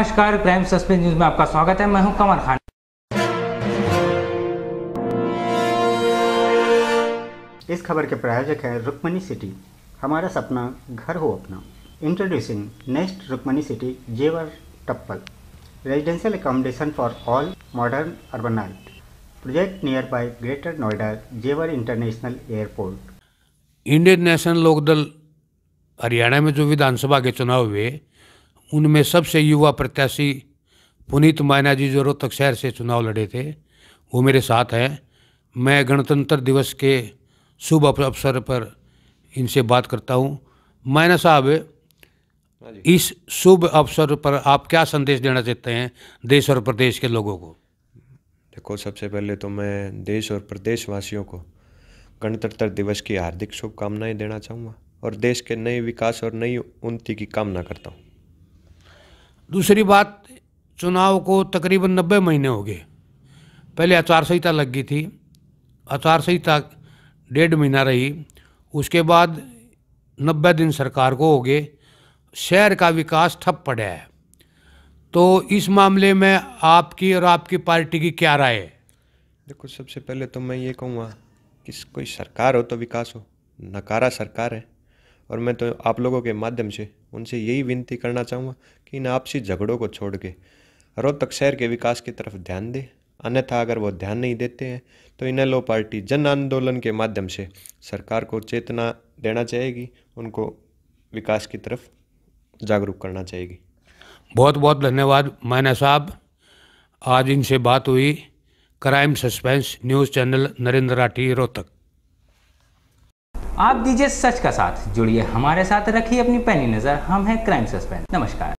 नमस्कार crime suspense news में आपका स्वागत है मैं हूं कमर खान इस खबर के प्रायोजक है रुक्मणी सिटी हमारा सपना घर हो अपना introducing next Rukmani city Jewar Tappal residential accommodation for all modern urbanite project nearby greater Noida Jewar international airport Indian National Lokdal Haryana में जो विधानसभा के चुनाव हुए उनमें सबसे युवा प्रत्याशी पुनीत मायना जी जो रोहतक शहर से चुनाव लड़े थे वो मेरे साथ हैं मैं गणतंत्र दिवस के शुभ अवसर पर इनसे बात करता हूँ मायना साहब हाँ इस शुभ अवसर पर आप क्या संदेश देना चाहते हैं देश और प्रदेश के लोगों को देखो सबसे पहले तो मैं देश और प्रदेशवासियों को गणतंत्र दिवस की हार्दिक शुभकामनाएं देना चाहूँगा और देश के नए विकास और नई उन्नति की कामना करता हूँ दूसरी बात चुनाव को तकरीबन नब्बे महीने हो गए पहले आचार संहिता लग गई थी आचार संहिता डेढ़ महीना रही उसके बाद नब्बे दिन सरकार को हो गए शहर का विकास ठप पड़ा है तो इस मामले में आपकी और आपकी पार्टी की क्या राय है देखो सबसे पहले तो मैं ये कहूँगा कि कोई सरकार हो तो विकास हो नकारा सरकार है और मैं तो आप लोगों के माध्यम से उनसे यही विनती करना चाहूँगा कि इन आपसी झगड़ों को छोड़ के रोहतक शहर के विकास की तरफ ध्यान दें अन्यथा अगर वो ध्यान नहीं देते हैं तो एलो पार्टी जन आंदोलन के माध्यम से सरकार को चेतना देना चाहेगी उनको विकास की तरफ जागरूक करना चाहेगी बहुत बहुत धन्यवाद मायना साहब आज इनसे बात हुई crime suspense news channel Narendra Rathi Rohtak आप दीजिए सच का साथ जुड़िए हमारे साथ रखिए अपनी पैनी नज़र हम हैं क्राइम सस्पेंस नमस्कार